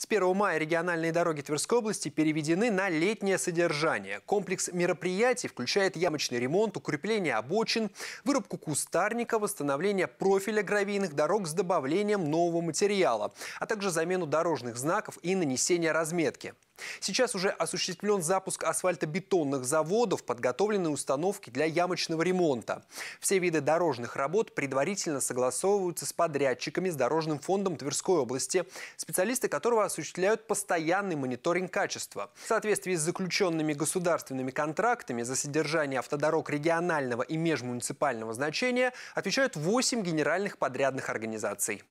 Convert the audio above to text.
С 1 мая региональные дороги Тверской области переведены на летнее содержание. Комплекс мероприятий включает ямочный ремонт, укрепление обочин, вырубку кустарника, восстановление профиля гравийных дорог с добавлением нового материала, а также замену дорожных знаков и нанесение разметки. Сейчас уже осуществлен запуск асфальтобетонных заводов, подготовлены установки для ямочного ремонта. Все виды дорожных работ предварительно согласовываются с подрядчиками, с Дорожным фондом Тверской области, специалисты которого осуществляют постоянный мониторинг качества. В соответствии с заключенными государственными контрактами за содержание автодорог регионального и межмуниципального значения отвечают 8 генеральных подрядных организаций.